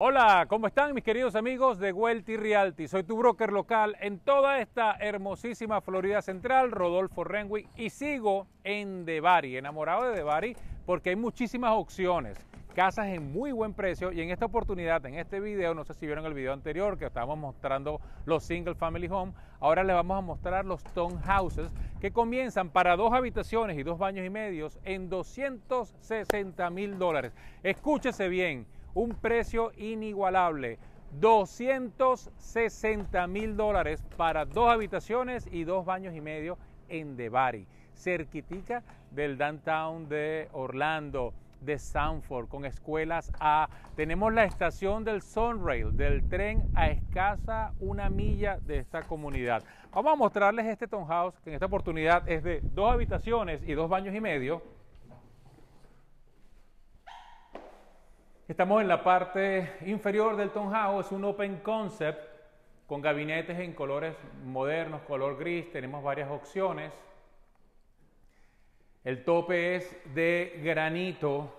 Hola, ¿cómo están mis queridos amigos de Welty Realty? Soy tu broker local en toda esta hermosísima Florida Central, Rodolfo Renwick, y sigo en DeBari, enamorado de DeBari, porque hay muchísimas opciones, casas en muy buen precio, y en esta oportunidad, en este video, no sé si vieron el video anterior que estábamos mostrando los single family home, ahora les vamos a mostrar los houses que comienzan para dos habitaciones y dos baños y medios en 260 mil dólares. Escúchese bien un precio inigualable. 260 mil dólares para dos habitaciones y dos baños y medio en Debari, cerquitica del downtown de Orlando, de Sanford, con escuelas A. Tenemos la estación del Sunrail, del tren a escasa una milla de esta comunidad. Vamos a mostrarles este townhouse, que en esta oportunidad es de dos habitaciones y dos baños y medio Estamos en la parte inferior del Tonhao, es un open concept con gabinetes en colores modernos, color gris, tenemos varias opciones. El tope es de granito.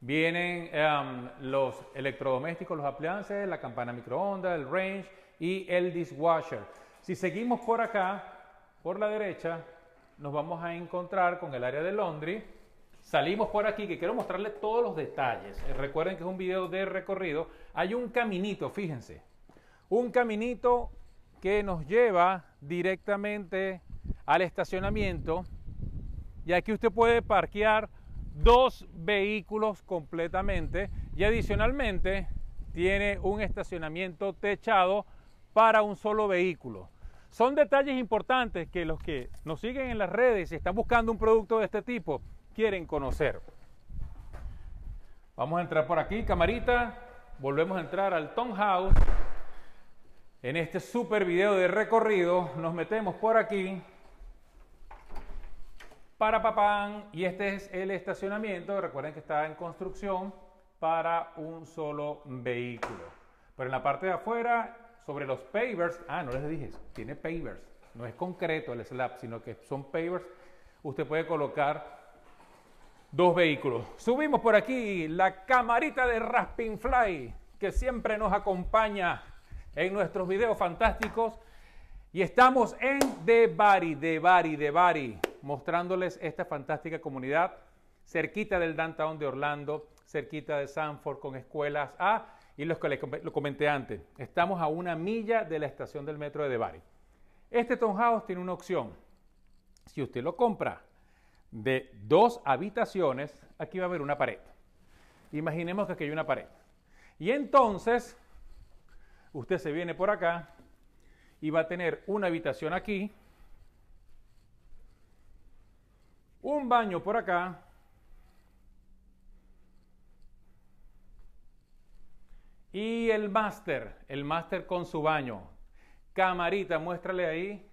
Vienen em, los electrodomésticos, los appliances, la campana microondas, el range y el dishwasher. Si seguimos por acá, por la derecha, nos vamos a encontrar con el área de laundry Salimos por aquí que quiero mostrarles todos los detalles. Eh, recuerden que es un video de recorrido. Hay un caminito, fíjense. Un caminito que nos lleva directamente al estacionamiento. Y aquí usted puede parquear dos vehículos completamente. Y adicionalmente tiene un estacionamiento techado para un solo vehículo. Son detalles importantes que los que nos siguen en las redes y están buscando un producto de este tipo quieren conocer. Vamos a entrar por aquí, camarita. Volvemos a entrar al Tom House. En este super video de recorrido nos metemos por aquí. Para papán. Y este es el estacionamiento. Recuerden que está en construcción para un solo vehículo. Pero en la parte de afuera, sobre los pavers. Ah, no les dije, tiene pavers. No es concreto el slab, sino que son pavers. Usted puede colocar dos vehículos. Subimos por aquí la camarita de Rasping Fly que siempre nos acompaña en nuestros videos fantásticos. Y estamos en De Bari, De Bari, Bari, mostrándoles esta fantástica comunidad cerquita del downtown de Orlando, cerquita de Sanford, con escuelas A. Y los que lo comenté antes, estamos a una milla de la estación del metro de De Bari. Este townhouse tiene una opción. Si usted lo compra, de dos habitaciones, aquí va a haber una pared. Imaginemos que aquí hay una pared. Y entonces, usted se viene por acá y va a tener una habitación aquí, un baño por acá, y el máster, el máster con su baño. Camarita, muéstrale ahí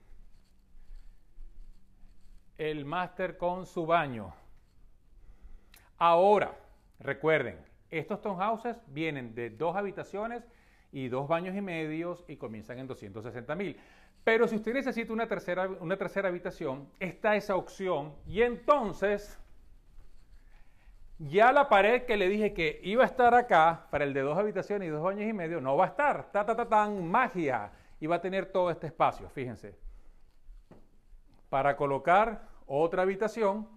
el máster con su baño. Ahora, recuerden, estos townhouses vienen de dos habitaciones y dos baños y medios y comienzan en 260 mil. Pero si usted necesita una tercera, una tercera habitación, está esa opción y entonces ya la pared que le dije que iba a estar acá para el de dos habitaciones y dos baños y medio no va a estar. Ta, ta, ta, tan magia. Y va a tener todo este espacio, fíjense para colocar otra habitación,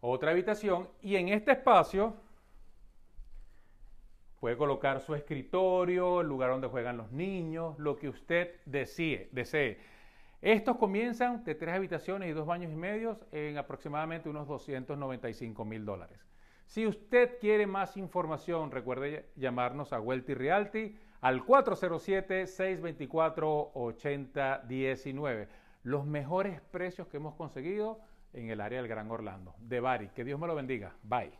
otra habitación, y en este espacio puede colocar su escritorio, el lugar donde juegan los niños, lo que usted desee. Estos comienzan de tres habitaciones y dos baños y medios en aproximadamente unos 295 mil dólares. Si usted quiere más información, recuerde llamarnos a Welty Realty al 407-624-8019. Los mejores precios que hemos conseguido en el área del Gran Orlando. De Bari. Que Dios me lo bendiga. Bye.